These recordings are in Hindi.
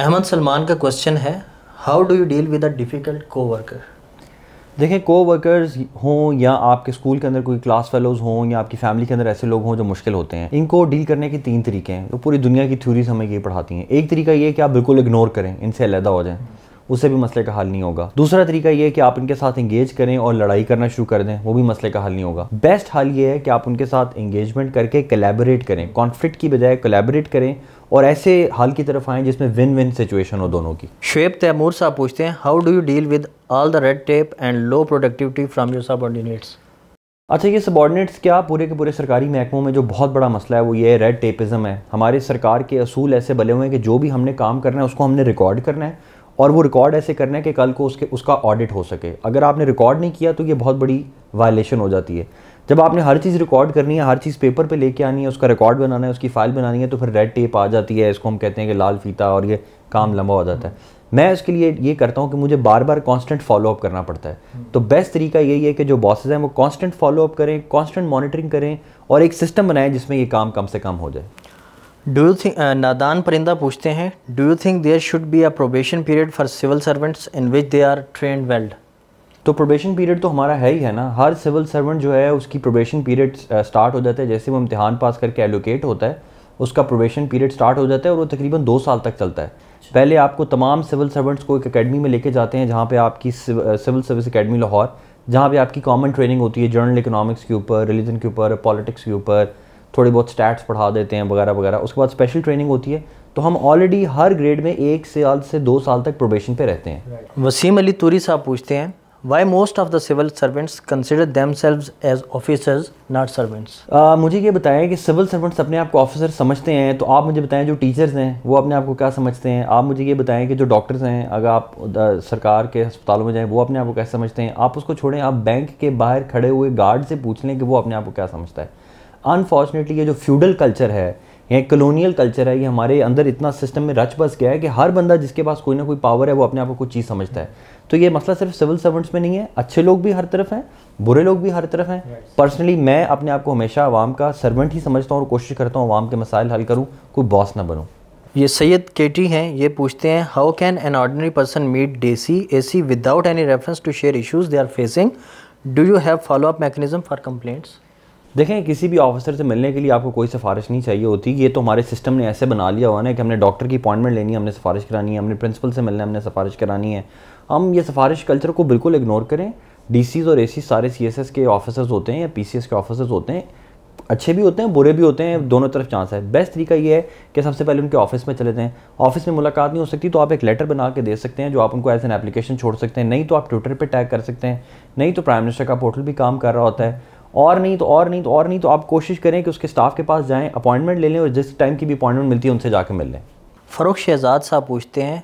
अहमद सलमान का क्वेश्चन है how do you deal with a difficult coworker देखें को वर्कर्स हों या आपके स्कूल के अंदर कोई क्लास फेलोज़ हों या आपकी फैमिली के अंदर ऐसे लोग हों जो मुश्किल होते हैं इनको डील करने के तीन तरीके हैं तो पूरी दुनिया की थ्यूरीज हमें ये पढ़ाती हैं एक तरीका ये है कि आप बिल्कुल इग्नोर करें इनसे अलहदा हो जाएँ उससे भी मसले का हल नहीं होगा दूसरा तरीका ये है कि आप इनके साथ इंगेज करें और लड़ाई करना शुरू कर दें वो भी मसले का हल नहीं होगा बेस्ट हल ये है कि आप उनके साथ इंगेजमेंट करके कलेबरेट करें कॉन्फ्लिक्ट की बजाय कलेबरेट करें और ऐसे हाल की तरफ आएँ जिसमें विन विन सिचुएशन हो दोनों की शुएब तैमूर साहब पूछते हैं how do you deal with all the red tape and low productivity from your subordinates अच्छा ये सबॉर्डिनेट्स क्या पूरे के पूरे सरकारी महकमों में जो बहुत बड़ा मसला है वो ये रेड टेपिज़म है हमारे सरकार के असूल ऐसे बले हुए हैं कि जो भी हमने काम करना है उसको हमने रिकॉर्ड करना है और वो रिकॉर्ड ऐसे करना है कि कल को उसके उसका ऑडिट हो सके अगर आपने रिकॉर्ड नहीं किया तो ये बहुत बड़ी वायलेशन हो जाती है जब आपने हर चीज़ रिकॉर्ड करनी है हर चीज़ पेपर पे लेके आनी है उसका रिकॉर्ड बनाना है उसकी फाइल बनानी है तो फिर रेड टेप आ जाती है इसको हम कहते हैं कि लाल फीता और ये काम लंबा हो जाता है मैं उसके लिए ये करता हूँ कि मुझे बार बार कांस्टेंट फॉलोअप करना पड़ता है तो बेस्ट तरीका यही है कि जो बॉसेज हैं वो कॉन्स्टेंट फॉलोअप करें कॉन्स्टेंट मॉनिटरिंग करें और एक सिस्टम बनाएं जिसमें ये काम कम से कम हो जाए डू यू थिंक नादान परिंदा पूछते हैं do you think there should be a probation period for civil servants in which they are trained well तो प्रोबेशन पीरियड तो हमारा है ही है ना हर सिविल सर्वेंट जो है उसकी प्रोबेशन पीरियड स्टार्ट हो जाता है जैसे वो इम्तहान पास करके एलोकेट होता है उसका प्रोबेशन पीरियड स्टार्ट हो जाता है और वो तकरीबन दो साल तक चलता है अच्छा। पहले आपको तमाम सिविल सर्वेंट्स को एक अकेडमी में लेके जाते हैं जहाँ पे आपकी सिविल सर्विस अकेडमी लाहौर जहाँ पे आपकी कॉमन ट्रेनिंग होती है जर्नल इकोनॉमिक्स के ऊपर रिलीजन के ऊपर पॉलिटिक्स के ऊपर थोड़ी बहुत स्टैट्स पढ़ा देते हैं वगैरह वगैरह उसके बाद स्पेशल ट्रेनिंग होती है तो हम ऑलरेडी हर ग्रेड में एक साल से दो साल तक प्रोबेशन पे रहते हैं वसीम अली तुरी साहब पूछते हैं why most of the civil servants consider themselves as officers not servants मुझे ये बताएं कि सिविल सर्वेंट्स अपने आप को ऑफिसर समझते हैं तो आप मुझे बताएं जो टीचर्स हैं वो अपने आप को क्या समझते हैं आप मुझे ये बताएं कि जो डॉक्टर्स हैं अगर आप uh, सरकार के अस्पतालों में जाएँ वो अपने आप को क्या समझते हैं आप उसको छोड़ें आप बैंक के बाहर खड़े हुए गार्ड से पूछ लें कि वो अपने आप को क्या समझता है अनफॉर्चुनेटली ये जो फ्यूडल कल्चर है ये कलोनियल कल्चर है ये हमारे अंदर इतना सिस्टम में रच बस गया है कि हर बंदा जिसके पास कोई ना कोई पावर है वो अपने आप को कुछ चीज़ समझता है तो ये मसला सिर्फ सिविल सर्वेंट्स में नहीं है अच्छे लोग भी हर तरफ हैं बुरे लोग भी हर तरफ हैं पर्सनली मैं अपने आप को हमेशा आवाम का सर्वेंट ही समझता हूँ और कोशिश करता हूँ आवाम के मसाइल हल करूँ कोई बॉस ना बनूँ ये सैयद केटी हैं ये पूछते हैं how can an ordinary person meet DC A C without any reference to share issues they are facing do you have follow up mechanism for complaints देखें किसी भी ऑफिसर से मिलने के लिए आपको कोई सिफारिश नहीं चाहिए होती ये तो हमारे सिस्टम ने ऐसे बना लिया हुआ ना कि हमने डॉक्टर की अपॉइंटमेंट लेनी है हमने सिफारिश करानी है हमने प्रिंसिपल से मिलना है हमने सिफारिश करानी है हम ये सिफारिश कल्चर को बिल्कुल इग्नोर करें डी और ए सारे सी के ऑफिसर्स होते हैं या पी के ऑफिसर्स होते हैं अच्छे भी होते हैं बुरे भी होते हैं दोनों तरफ चांस है बेस्ट तरीका ये है कि सबसे पहले उनके ऑफिस में चले जाएँ ऑफिस में मुलाकात नहीं हो सकती तो आप एक लेटर बना के दे सकते हैं जो आप उनको एज एन एप्लीकेशन छोड़ सकते हैं नहीं तो आप ट्विटर पर टैग कर सकते हैं नहीं तो प्राइम मिनिस्टर का पोर्टल भी काम कर रहा होता है और नहीं तो और नहीं तो और नहीं तो आप कोशिश करें कि उसके स्टाफ के पास जाएँ अपॉइंटमेंट ले लें और जिस टाइम की भी अपॉइंटमेंट मिलती है उनसे जाके मिल लें फरोख़ शहजाद साहब पूछते हैं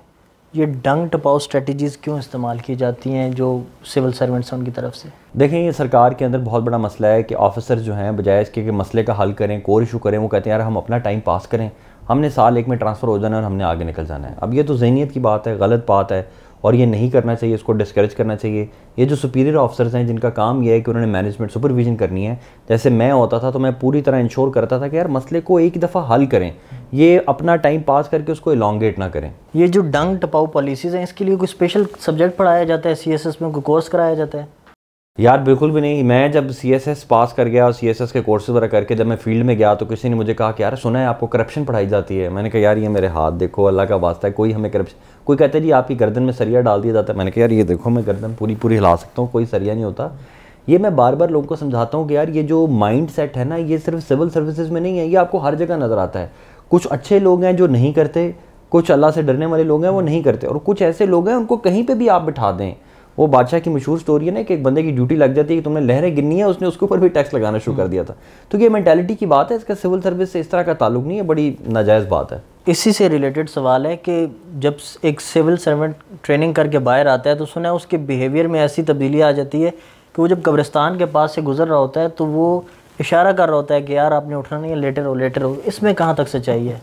ये डंग टपाओ स्ट्रेटजीज़ क्यों इस्तेमाल की जाती हैं जो सिविल सर्वेंट्स हैं उनकी तरफ से देखें ये सरकार के अंदर बहुत बड़ा मसला है कि ऑफिसर जो हैं बजाय इसके कि मसले का हल करें कोर इशू करें वो कहते हैं यार हम अपना टाइम पास करें हमने साल एक में ट्रांसफ़र हो जाना है और हमने आगे निकल जाना है अब ये तो जहनीत की बात है गलत बात है और ये नहीं करना चाहिए इसको डिस्करेज करना चाहिए ये जो सुपीरियर ऑफिसर्स हैं जिनका काम ये है कि उन्होंने मैनेजमेंट सुपरविजन करनी है जैसे मैं होता था तो मैं पूरी तरह इंश्योर करता था कि यार मसले को एक दफ़ा हल करें ये अपना टाइम पास करके उसको इलांगेट ना करें ये जो डंग टपाऊ पॉलिसीज़ हैं इसके लिए कोई स्पेशल सब्जेक्ट पढ़ाया जाता है सी में कोई कोर्स कराया जाता है यार बिल्कुल भी नहीं मैं जब सी एस एस पास कर गया और सी एस एस के कोर्सेज वगैरह करके जब मैं फील्ड में गया तो किसी ने मुझे कहा कि यार सुना है आपको करप्शन पढ़ाई जाती है मैंने कहा यार ये मेरे हाथ देखो अल्लाह का वास्ता है कोई हमें करप्शन कोई कहता है जी आपकी गर्दन में सरिया डाल दिया जाता है मैंने कहा यार ये देखो मैं गर्दन पूरी पूरी हिला सकता हूँ कोई सरिया नहीं होता ये मैं बार बार लोगों को समझाता हूँ कि यार ये जो माइंड सेट है ना ये सिर्फ सिविल सर्विसेज में नहीं है ये आपको हर जगह नज़र आता है कुछ अच्छे लोग हैं जो नहीं करते कुछ अल्लाह से डरने वाले लोग हैं वो नहीं करते और कुछ ऐसे लोग हैं उनको कहीं पर भी आप बिठा दें वो बादशाह की मशहूर स्टोरी है ना कि एक बंदे की ड्यूटी लग जाती है कि तुमने लहरें गिननी है उसने उसके ऊपर भी टैक्स लगाना शुरू कर दिया था तो ये मैंटेलिटी की बात है इसका सिविल सर्विस से इस तरह का ताल्लुक नहीं है बड़ी नाजायज़ बात है इसी से रिलेटेड सवाल है कि जब एक सिविल सर्वेंट ट्रेनिंग करके बाहर आता है तो सुना उसके बिहेवियर में ऐसी तब्दीली आ जाती है कि वो जब कब्रिस्तान के पास से गुजर रहा होता है तो वो इशारा कर रहा होता है कि यार आपने उठना नहीं है लेटर हो लेटर हो इसमें कहाँ तक सच्चाई है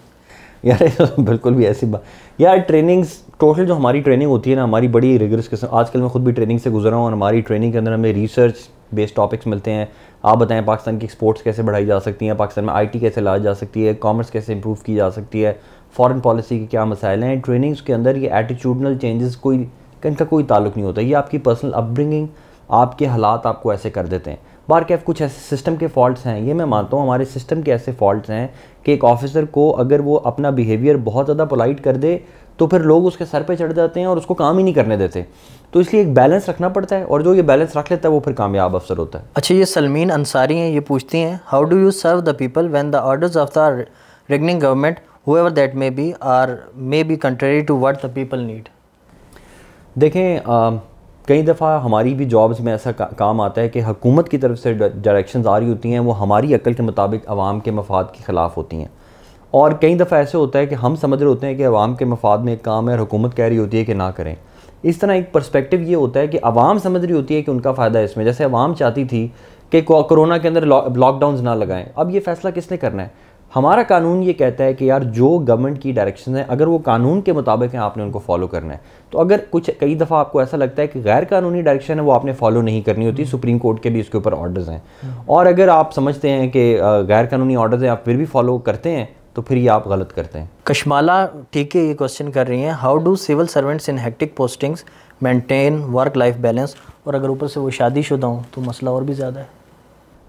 यार बिल्कुल भी ऐसी बात यार ट्रेनिंग्स टोटल जो हमारी ट्रेनिंग होती है ना हमारी बड़ी रिगरस किस्म आजकल मैं खुद भी ट्रेनिंग से गुजरा हूँ और हमारी ट्रेनिंग के अंदर हमें रिसर्च बेस्ड टॉपिक्स मिलते हैं आप बताएं पाकिस्तान की स्पोर्ट्स कैसे बढ़ाई जा सकती हैं पाकिस्तान में आईटी कैसे लाई जा सकती है कॉमर्स कैसे इंप्रूव की जा सकती है फॉरेन पॉलिसी के क्या मसाइल हैं ट्रेनिंग्स के अंदर ये एटीट्यूडनल चेंजेस कोई इनका कोई ताल्लुक नहीं होता ये आपकी पर्सनल अपब्रिंगिंग आपके हालात आपको ऐसे कर देते हैं बार कैफ कुछ ऐसे सिस्टम के फॉल्ट्स हैं ये मैं मानता हूँ हमारे सिस्टम के ऐसे फॉल्ट्स हैं कि एक ऑफिसर को अगर वो अपना बिहेवियर बहुत ज़्यादा पोलाइट कर दे तो फिर लोग उसके सर पे चढ़ जाते हैं और उसको काम ही नहीं करने देते तो इसलिए एक बैलेंस रखना पड़ता है और जो ये बैलेंस रख लेता है वो फिर कामयाब अफसर होता है अच्छा ये सलमीन अंसारी हैं ये पूछती हैं how do you serve the people when the orders of the reigning government however that may be or may be contrary to what the people need देखें कई दफ़ा हमारी भी जॉब्स में ऐसा का, काम आता है कि हकूमत की तरफ से डायरेक्शंस आ रही होती हैं वो हमारी अक्ल के मुताबिक आवाम के मफाद के ख़िलाफ़ होती हैं और कई दफ़ा ऐसे होता है कि हम समझ रहे होते हैं कि आवाम के मफाद में एक काम है और हुकूमत कह रही होती है कि ना करें इस तरह एक पर्सपेक्टिव ये होता है कि आवाम समझ रही होती है कि उनका फ़ायदा है इसमें जैसे आवाम चाहती थी कि कोरोना के अंदर लॉकडाउन ना लगाएं अब ये फ़ैसला किसने करना है हमारा कानून ये कहता है कि यार जो गवर्नमेंट की डायरेक्शन है अगर वो कानून के मुताबिक हैं आपने उनको फॉलो करना है तो अगर कुछ कई दफ़ा आपको ऐसा लगता है कि गैर कानूनी डायरेक्शन है वो आपने फॉलो नहीं करनी होती सुप्रीम हम्म। कोर्ट के भी इसके ऊपर ऑर्डर्स हैं हम्म। और अगर आप समझते हैं कि गैर कानूनी ऑर्डर्स हैं आप फिर भी फॉलो करते हैं तो फिर ये आप गलत करते हैं कश्माला ठीक है ये क्वेश्चन कर रही हैं how do civil servants in hectic postings maintain work life balance और अगर ऊपर से वो शादीशुदा हो तो मसला और भी ज़्यादा है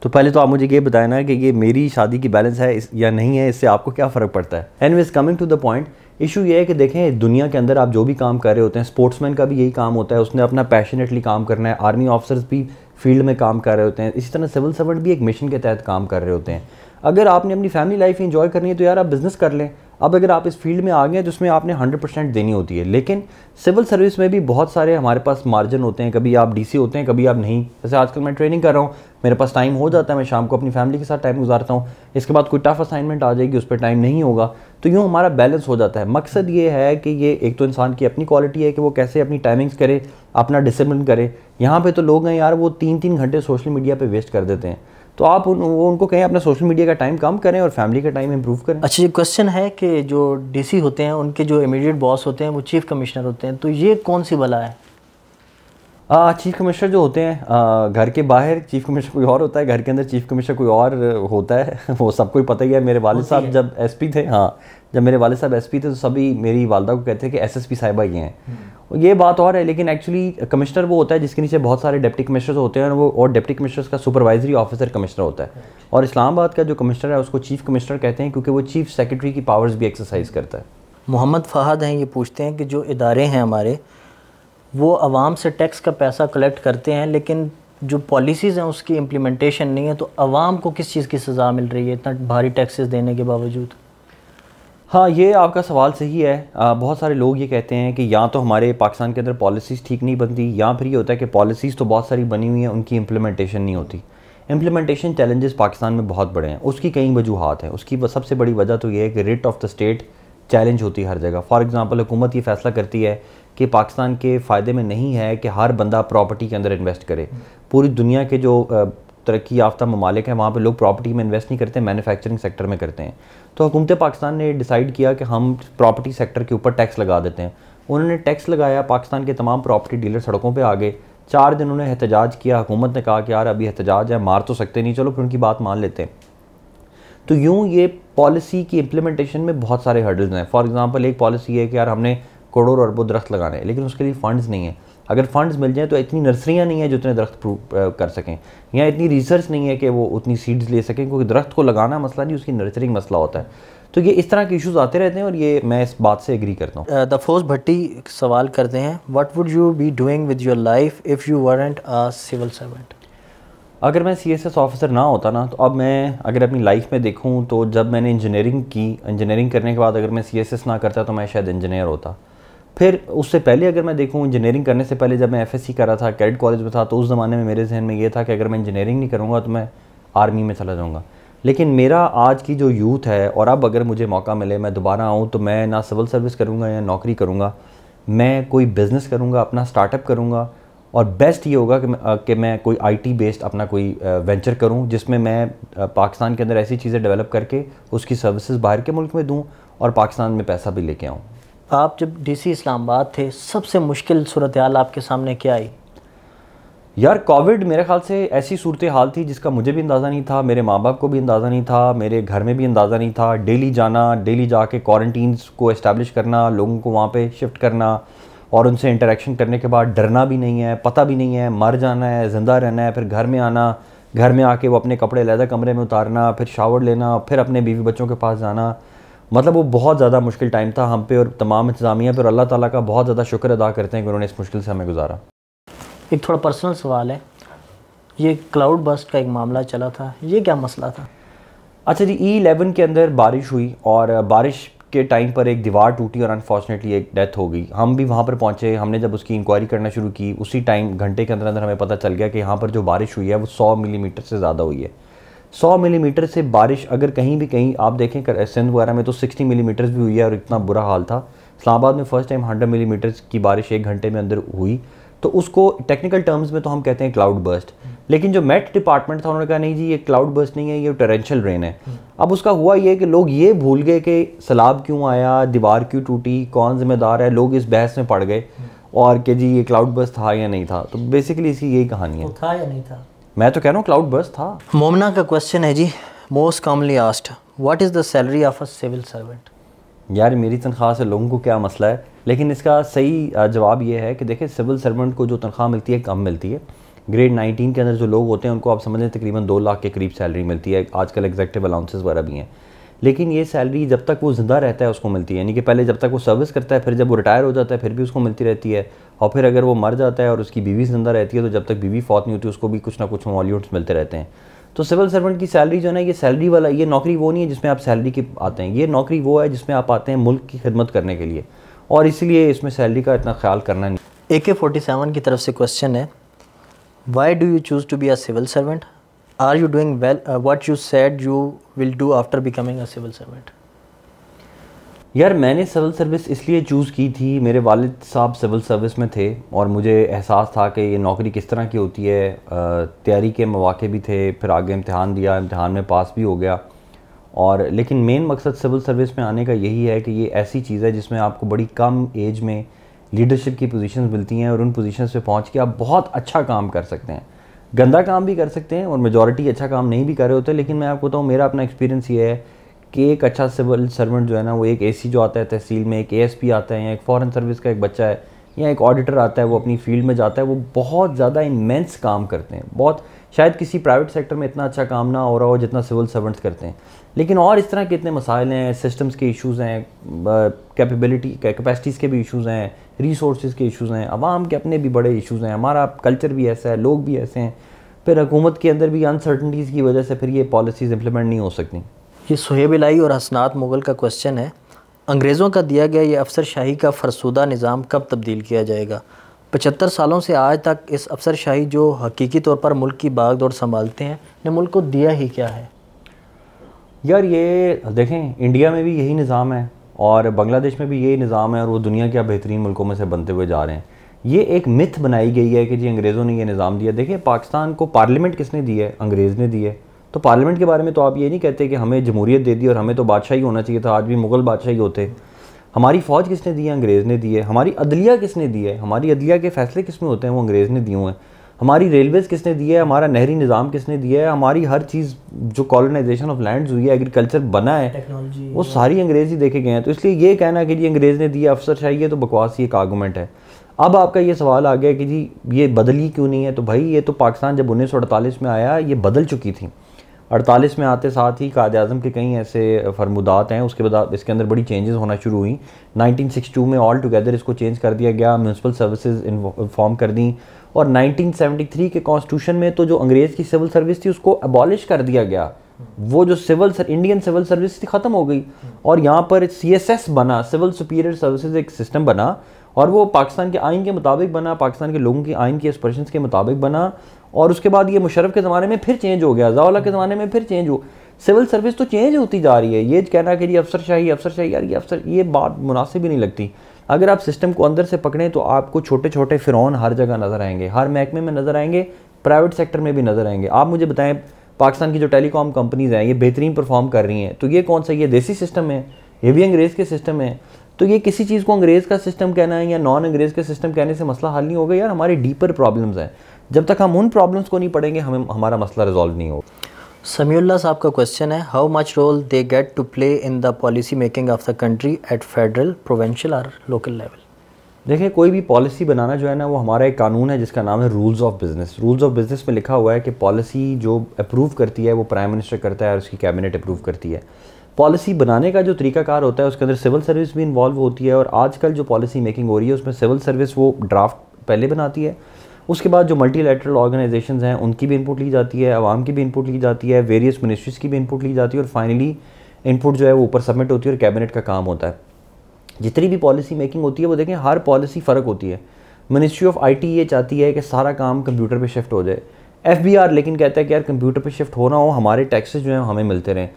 तो पहले तो आप मुझे ये बताए ना कि ये मेरी शादी की बैलेंस है या नहीं है इससे आपको क्या फ़र्क पड़ता है एंड वेज coming to the point issue ये है कि देखें दुनिया के अंदर आप जो भी काम कर रहे होते हैं स्पोर्ट्समैन का भी यही काम होता है उसने अपना पैशनेटली काम करना है आर्मी ऑफिसर्स भी फील्ड में काम कर रहे होते हैं इसी तरह सिविल सर्वेंट भी एक मिशन के तहत काम कर रहे होते हैं अगर आपने अपनी फैमिली लाइफ इंजॉय करनी है तो यार आप बिज़नेस कर लें अब अगर आप इस फील्ड में आ गए तो उसमें आपने 100 परसेंट देनी होती है लेकिन सिविल सर्विस में भी बहुत सारे हमारे पास मार्जिन होते हैं कभी आप डीसी होते हैं कभी आप नहीं जैसे आजकल मैं ट्रेनिंग कर रहा हूँ मेरे पास टाइम हो जाता है मैं शाम को अपनी फैमिली के साथ टाइम गुजारता हूँ इसके बाद कोई टफ असाइनमेंट आ जाएगी उस पर टाइम नहीं होगा तो यूँ हमारा बैलेंस हो जाता है मकसद ये है कि ये एक तो इंसान की अपनी क्वालिटी है कि वो कैसे अपनी टाइमिंग्स करे अपना डिसिप्लिन करे यहाँ पर तो लोग हैं यार वो तीन तीन घंटे सोशल मीडिया पर वेस्ट कर देते हैं तो आप उन, उनको कहें अपना सोशल मीडिया का टाइम कम करें और फैमिली का टाइम इम्प्रूव करें अच्छा ये क्वेश्चन है कि जो डीसी होते हैं उनके जो इमीडिएट बॉस होते हैं वो चीफ़ कमिश्नर होते हैं तो ये कौन सी बला है चीफ कमिश्नर जो होते हैं आ, घर के बाहर चीफ कमिश्नर कोई और होता है घर के अंदर चीफ कमिश्नर कोई और होता है वो सबको ही पता ही है मेरे वाले साहब जब एसपी थे हाँ जब मेरे वाले साहब एसपी थे तो सभी मेरी वालदा को कहते थे कि एसएसपी साहिबा ये हैं हम्म। ये बात और है लेकिन एक्चुअली कमिश्नर वो होता है जिसके नीचे बहुत सारे डिप्टी कमिश्नर होते हैं और वो और डिप्टी कमिश्नर का सुपरवाइजरी ऑफिसर कमिश्नर होता है अच्छा। और इस्लामाबाद का जो कमिश्नर है उसको चीफ कमिश्नर कहते हैं क्योंकि वो चीफ सेक्रेटरी की पावर्स भी एक्सरसाइज करता है मोहम्मद फहद हैं ये पूछते हैं कि जो इदारे हैं हमारे वो आवाम से टैक्स का पैसा कलेक्ट करते हैं लेकिन जो पॉलिसीज़ हैं उसकी इम्प्लीमेंटेशन नहीं है तो आवाम को किस चीज़ की सज़ा मिल रही है इतना भारी टैक्सेस देने के बावजूद हाँ ये आपका सवाल सही है आ, बहुत सारे लोग ये कहते हैं कि या तो हमारे पाकिस्तान के अंदर पॉलिसीज़ ठीक नहीं बनती या फिर ये होता है कि पॉलिसीज़ तो बहुत सारी बनी हुई हैं उनकी इम्प्लीमेंटेशन नहीं होती इम्प्लीमेंटेशन चैलेंजेस पाकिस्तान में बहुत बड़े हैं उसकी कई वजूहत हैं उसकी सबसे बड़ी वजह तो ये है कि writ of the state challenge होती है हर जगह फॉर एग्ज़ाम्पल हुकूमत ये फैसला करती है कि पाकिस्तान के फ़ायदे में नहीं है कि हर बंदा प्रॉपर्टी के अंदर इन्वेस्ट करे पूरी दुनिया के जो तरक्की याफ्ता ममालिक हैं वहाँ पर लोग प्रॉपर्टी में इन्वेस्ट नहीं करते मैनुफैक्चरिंग सेक्टर में करते हैं तो हुकूमत पाकिस्तान ने डिसाइड किया कि हम प्रॉपर्टी सेक्टर के ऊपर टैक्स लगा देते हैं उन्होंने टैक्स लगाया पाकिस्तान के तमाम प्रॉपर्टी डीलर सड़कों पर आ गए चार दिन उन्होंने एहतजाज किया हुकूमत ने कहा कि यार अभी एहतजाज है मार तो सकते नहीं चलो फिर उनकी बात मान लेते हैं तो यूँ ये पॉलिसी की इम्प्लीमेंटेशन में बहुत सारे हर्डल्स हैं फॉर एग्ज़ाम्पल एक पॉलिसी है कि यार हमने और अरबों दरख्त लगाने हैं लेकिन उसके लिए फ़ंड्स नहीं है अगर फंड्स मिल जाएँ तो इतनी नर्सरियाँ नहीं है जो इतने दरख्त कर सकें या इतनी रिसर्च नहीं है कि वो उतनी सीड्स ले सकें क्योंकि दरख्त को लगाना मसला नहीं उसकी नर्सरिंग मसला होता है तो ये इस तरह के इश्यूज आते रहते हैं और ये मैं इस बात से एग्री करता हूँ दफोज भट्टी सवाल करते हैं what would you be doing with your life if you weren't a civil servant अगर मैं सी एस एस ऑफिसर ना होता ना तो अब मैं अगर अपनी लाइफ में देखूँ तो जब मैंने इंजीनियरिंग की इंजीनियरिंग करने के बाद अगर मैं सी एस एस ना करता तो मैं शायद इंजीनियर होता फिर उससे पहले अगर मैं देखूँ इंजीनियरिंग करने से पहले जब मैं एफ कर रहा था कैडेट कॉलेज में था तो उस ज़माने में मेरे जहन में ये था कि अगर मैं इंजीनियरिंग नहीं करूँगा तो मैं आर्मी में चला जाऊँगा लेकिन मेरा आज की जो यूथ है और अब अगर मुझे मौका मिले मैं दोबारा आऊँ तो मैं ना सिविल सर्विस करूँगा या नौकरी करूँगा मैं कोई बिज़नेस करूँगा अपना स्टार्टअप करूँगा और बेस्ट ये होगा कि मैं कि मैं कोई आईटी बेस्ड अपना कोई वेंचर करूँ जिसमें मैं पाकिस्तान के अंदर ऐसी चीज़ें डेवलप करके उसकी सर्विसेज बाहर के मुल्क में दूँ और पाकिस्तान में पैसा भी लेके आऊँ आप जब डीसी इस्लामाबाद थे सबसे मुश्किल सूरत हाल आपके सामने क्या आई यार कोविड मेरे ख्याल से ऐसी सूरत हाल थी जिसका मुझे भी अंदाज़ा नहीं था मेरे माँ बाप को भी अंदाज़ा नहीं था मेरे घर में भी अंदाज़ा नहीं था डेली जाना डेली के क्वारंटीन को इस्टेब्लिश करना लोगों को वहाँ पर शिफ्ट करना और उनसे इंटरेक्शन करने के बाद डरना भी नहीं है पता भी नहीं है मर जाना है ज़िंदा रहना है फिर घर में आना घर में आके वो अपने कपड़े लहदा कमरे में उतारना फिर शावर लेना फिर अपने बीवी बच्चों के पास जाना मतलब वो बहुत ज़्यादा मुश्किल टाइम था हम पे और तमाम इंतजामिया पे और अल्लाह ताला का बहुत ज़्यादा शुक्र अदा करते हैं कि उन्होंने इस मुश्किल से हमें गुजारा एक थोड़ा पर्सनल सवाल है ये क्लाउड बस्ट का एक मामला चला था ये क्या मसला था अच्छा जी ई e इलेवन के अंदर बारिश हुई और बारिश के टाइम पर एक दीवार टूटी और अनफॉर्चुनेटली एक डेथ हो गई हम भी वहाँ पर पहुँचे हमने जब उसकी इंक्वायरी करना शुरू की उसी टाइम घंटे के अंदर अंदर हमें पता चल गया कि यहाँ पर जो बारिश हुई है वो सौ मिलीमीटर से ज़्यादा हुई है 100 मिलीमीटर से बारिश अगर कहीं भी कहीं आप देखें कर सिंध वगैरह में तो 60 मिलीमीटर भी हुई है और इतना बुरा हाल था इस्लामाबाद में फ़र्स्ट टाइम 100 मिलीमीटर की बारिश एक घंटे में अंदर हुई तो उसको टेक्निकल टर्म्स में तो हम कहते हैं क्लाउड बर्स्ट लेकिन जो मेट डिपार्टमेंट था उन्होंने कहा नहीं जी ये क्लाउड बर्स्ट नहीं है ये टेरेंशल रेन है अब उसका हुआ ये कि लोग ये भूल गए कि सलाब क्यों आया दीवार क्यों टूटी कौन जिम्मेदार है लोग इस बहस में पड़ गए और कि जी ये क्लाउड बर्स्ट था या नहीं था तो बेसिकली इसकी यही कहानी है था या नहीं था मैं तो कह रहा हूँ क्लाउड बस था मोमना का क्वेश्चन है जी most commonly asked what is the salary of a civil servant यार मेरी तनख्वाह से लोगों को क्या मसला है लेकिन इसका सही जवाब ये है कि देखिए सिविल सर्वेंट को जो तनख्वाह मिलती है कम मिलती है ग्रेड 19 के अंदर जो लोग होते हैं उनको आप समझ लें तकरीबन दो लाख के करीब सैलरी मिलती है आजकल एग्जेक्टिव अलाउंसेस वगैरह भी हैं लेकिन ये सैलरी जब तक वो ज़िंदा रहता है उसको मिलती है यानी कि पहले जब तक वो सर्विस करता है फिर जब वो रिटायर हो जाता है फिर भी उसको मिलती रहती है और फिर अगर वो मर जाता है और उसकी बीवी जिंदा रहती है तो जब तक बीवी फौत नहीं होती उसको भी कुछ ना कुछ मॉलीवुड्स मिलते रहते हैं तो सिविल सर्वेंट की सैलरी जो है ना ये सैलरी वाला ये नौकरी वो नहीं है जिसमें आप सैलरी के आते हैं ये नौकरी वो है जिसमें आप आते हैं मुल्क की खिदमत करने के लिए और इसलिए इसमें सैलरी का इतना ख्याल करना नहीं ए के फोर्टी सेवन की तरफ से क्वेश्चन है why do you choose to be a civil servant are you doing well what you said you will do after becoming a civil servant यार मैंने सिविल सर्विस इसलिए चूज़ की थी मेरे वालिद साहब सिविल सर्विस में थे और मुझे एहसास था कि ये नौकरी किस तरह की होती है तैयारी के मौाक़े भी थे फिर आगे इम्तहान दिया इम्तहान में पास भी हो गया और लेकिन मेन मकसद सिविल सर्विस में आने का यही है कि ये ऐसी चीज़ है जिसमें आपको बड़ी कम एज में लीडरशिप की पोजीशंस मिलती हैं और उन पोजीशंस पे पहुंच के आप बहुत अच्छा काम कर सकते हैं गंदा काम भी कर सकते हैं और मेजॉरिटी अच्छा काम नहीं भी कर रहे होते लेकिन मैं आपको बताऊँ मेरा अपना एक्सपीरियंस ये है कि एक अच्छा सिविल सर्वेंट जो है ना वो एक एसी जो आता है तहसील में एक एएसपी आता है या एक फॉरेन सर्विस का एक बच्चा है या एक ऑडिटर आता है वो अपनी फील्ड में जाता है वो बहुत ज़्यादा इमेंस काम करते हैं बहुत शायद किसी प्राइवेट सेक्टर में इतना अच्छा काम ना हो रहा हो जितना सिविल सर्वेंट्स करते हैं लेकिन और इस तरह के इतने मसाइल हैं सिस्टम्स के इश्यूज़ हैं कैपेबिलिटी कैपेसिटीज़ के भी इशूज़ हैं रिसोर्स के इशूज़ हैं आवाम के अपने भी बड़े इशूज़ हैं हमारा कल्चर भी ऐसा है लोग भी ऐसे हैं फिर हुकूमत के अंदर भी अनसर्टनटीज़ की वजह से फिर ये पॉलिसीज़ इम्प्लीमेंट नहीं हो सकती ये सोहेब इलाई और हसनात मुग़ल का क्वेश्चन है अंग्रेज़ों का दिया गया ये अफसरशाही का फरसुदा निज़ाम कब तब्दील किया जाएगा पचहत्तर सालों से आज तक इस अफसरशाही जो हकीकी तौर पर मुल्क की बाग दौड़ संभालते हैं ने मुल्क को दिया ही क्या है यार ये देखें इंडिया में भी यही निज़ाम है और बांग्लादेश में भी यही निज़ाम है और वो दुनिया के बेहतरीन मुल्कों में से बनते हुए जा रहे हैं ये एक मिथ बनाई गई है कि जी अंग्रेज़ों ने ये निज़ाम दिया देखिए पाकिस्तान को पार्लियामेंट किसने दी है अंग्रेज़ ने दी है तो पार्लियामेंट के बारे में तो आप ये नहीं कहते कि हमें जमहूरियत दे दी और हमें तो बादशाह ही होना चाहिए था आज भी मुग़ल बादशाह ही होते हमारी फ़ौज किसने दी है अंग्रेज़ ने दी है हमारी अदलिया किसने दी है हमारी अदलिया के फ़ैसले किस में होते हैं वो अंग्रेज़ ने दिए हुए हैं हमारी रेलवेज़ किसने दी है हमारा नहरी निज़ाम किसने दिया है हमारी हर चीज़ जो कॉलोनाइजेशन ऑफ लैंड्स हुई है एग्रीकल्चर बना है वो सारी अंग्रेज़ी देखे गए हैं तो इसलिए ये कहना कि जी अंग्रेज़ ने दिया अफसर शाही है तो बकवास ये एक आर्गूमेंट है अब आपका ये सवाल आ गया कि जी ये बदली क्यों नहीं है तो भाई ये तो पाकिस्तान जब उन्नीस में आया ये बदल चुकी थी अड़तालीस में आते साथ ही कायद अजम के कई ऐसे फरमुदात हैं उसके बाद इसके अंदर बड़ी चेंजेस होना शुरू हुई 1962 में ऑल टुगेदर इसको चेंज कर दिया गया म्यूनसिपल सर्विसेज फॉर्म कर दी और 1973 के कॉन्स्टिट्यूशन में तो जो अंग्रेज़ की सिविल सर्विस थी उसको अबॉलिश कर दिया गया वो जो सिविल सर, इंडियन सिविल सर्विस थी ख़त्म हो गई और यहाँ पर सी एस एस बना सिविल सुपीरियर सर्विस एक सिस्टम बना और वो पाकिस्तान के आइन के मुताबिक बना पाकिस्तान के लोगों की आइन की एक्सप्रेशन के मुताबिक बना और उसके बाद ये मुशरफ के ज़माने में फिर चेंज हो गया जवाला के ज़माने में फिर चेंज हो सिविल सर्विस तो चेंज होती जा रही है ये कहना कि जी अफसर शाही यार ये अफसर ये बात मुनासिब ही नहीं लगती अगर आप सिस्टम को अंदर से पकड़ें तो आपको छोटे छोटे फ़िरौन हर जगह नज़र आएंगे हर महकमे में नज़र आएंगे प्राइवेट सेक्टर में भी नज़र आएंगे आप मुझे बताएं पाकिस्तान की जो टेलीकॉम कंपनीज़ हैं ये बेहतरीन परफॉर्म कर रही हैं तो ये कौन सा ये देसी सिस्टम है ये भी अंग्रेज़ के सिस्टम है तो ये किसी चीज़ को अंग्रेज़ का सिस्टम कहना है या नॉन अंग्रेज़ के सिस्टम कहने से मसला हल नहीं होगा यार हमारे डीपर प्रॉब्लम्स हैं जब तक हम उन प्रॉब्लम्स को नहीं पढ़ेंगे हमें हमारा मसला रिजॉल्व नहीं होगा समीउल्ला साहब का क्वेश्चन है how much role they get to play in the policy making of the country at federal provincial और लोकल लेवल देखिए कोई भी पॉलिसी बनाना जो है ना वो हमारा एक कानून है जिसका नाम है rules of business rules of business में लिखा हुआ है कि पॉलिसी जो अप्रूव करती है वो प्राइम मिनिस्टर करता है और उसकी कैबिनेट अप्रूव करती है पॉलिसी बनाने का जो तरीकाकार होता है उसके अंदर सिविल सर्विस भी इन्वॉल्व होती है और आजकल जो पॉलिसी मेकिंग हो रही है उसमें सिविल सर्विस वो ड्राफ्ट पहले बनाती है उसके बाद जो मल्टीलेटरल ऑर्गेनाइजेशन हैं उनकी भी इनपुट ली जाती है आवाम की भी इनपुट ली जाती है वेरियस मिनिस्ट्रीज़ की भी इनपुट ली जाती है और फाइनली इनपुट जो है वो ऊपर सबमिट होती है और कैबिनेट का काम होता है जितनी भी पॉलिसी मेकिंग होती है वो देखें हर पॉलिसी फ़र्क होती है मिनिस्ट्री ऑफ आई ये चाहती है कि सारा काम कंप्यूटर पर शिफ्ट हो जाए एफ लेकिन कहता है कि यार कंप्यूटर पर शिफ्ट हो रहा हो हमारे टैक्सेस जो हैं हमें मिलते रहें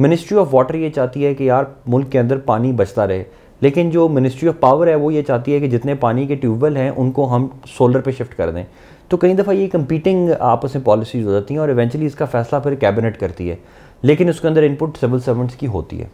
मिनिस्ट्री ऑफ वाटर ये चाहती है कि यार मुल्क के अंदर पानी बचता रहे लेकिन जो मिनिस्ट्री ऑफ पावर है वो ये चाहती है कि जितने पानी के ट्यूबवेल हैं उनको हम सोलर पे शिफ्ट कर दें तो कई दफ़ा ये कंपीटिंग आपस में पॉलिसीज़ हो जाती हैं और इवेंचुअली इसका फैसला फिर कैबिनेट करती है लेकिन उसके अंदर इनपुट सिविल सर्वेंट्स की होती है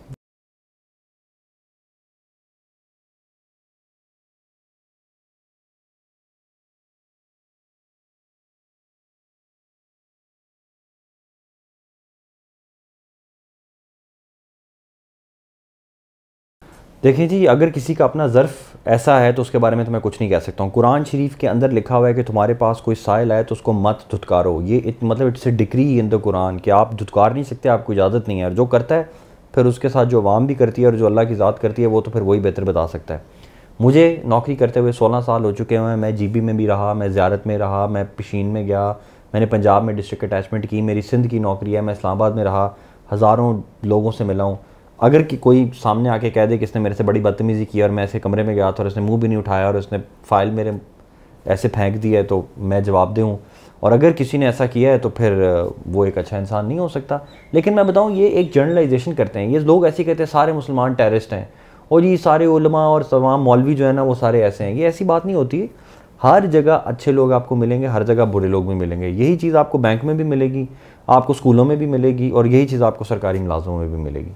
देखिए जी अगर किसी का अपना ज़र्फ़ ऐसा है तो उसके बारे में तो मैं कुछ नहीं कह सकता हूँ कुरान शरीफ के अंदर लिखा हुआ है कि तुम्हारे पास कोई साइल आए तो उसको मत धुतकारो ये इत, मतलब it's a decree in the Quran कि आप धुतकार नहीं सकते आपको इजाज़त नहीं है और जो करता है फिर उसके साथ जो आवाम भी करती है और जो अल्लाह की ज़ात करती है वो तो फिर वही बेहतर बता सकता है मुझे नौकरी करते हुए सोलह साल हो चुके हैं मैं जी में भी रहा मैं ज्यारत में रहा मैं पशीन में गया मैंने पंजाब में डिस्ट्रिक्ट अटैचमेंट की मेरी सिंध की नौकरी है मैं इस्लामाबाद में रहा हज़ारों लोगों से मिला हूँ अगर कि कोई सामने आके कह दे कि इसने मेरे से बड़ी बदतमीज़ी की और मैं ऐसे कमरे में गया था और इसने मुंह भी नहीं उठाया और उसने फाइल मेरे ऐसे फेंक दी है तो मैं जवाब दूँ और अगर किसी ने ऐसा किया है तो फिर वो एक अच्छा इंसान नहीं हो सकता लेकिन मैं बताऊँ ये एक जर्नलाइजेशन करते हैं ये लोग ऐसे कहते हैं सारे मुसलमान टेररिस्ट हैं और ये सारे उलमा और तमाम मौलवी जो है ना वो सारे ऐसे हैं ये ऐसी बात नहीं होती हर जगह अच्छे लोग आपको मिलेंगे हर जगह बुरे लोग भी मिलेंगे यही चीज़ आपको बैंक में भी मिलेगी आपको स्कूलों में भी मिलेगी और यही चीज़ आपको सरकारी मुलाजमों में भी मिलेगी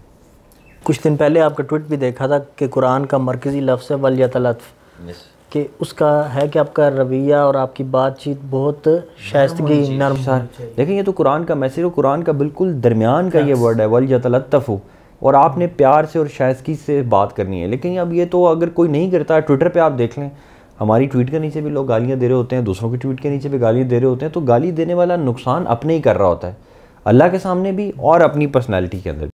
कुछ दिन पहले आपका ट्वीट भी देखा था कि कुरान का मरकज़ी लफ्स है वलिया तलफ़ कि उसका है कि आपका रवैया और आपकी बातचीत बहुत शाइस्तगी नरम देखें ये तो कुरान का मैसेज और कुरान का बिल्कुल दरमियान का ये वर्ड है वलिया तलफ़ और आपने प्यार से और शाइस्तगी से बात करनी है लेकिन अब ये तो अगर कोई नहीं करता ट्विटर पर आप देख लें हमारी ट्वीट के नीचे भी लोग गालियाँ दे रहे होते हैं दूसरों की ट्वीट के नीचे भी गालियाँ दे रहे होते हैं तो गाली देने वाला नुकसान अपने ही कर रहा होता है अल्लाह के सामने भी और अपनी पर्सनैलिटी के अंदर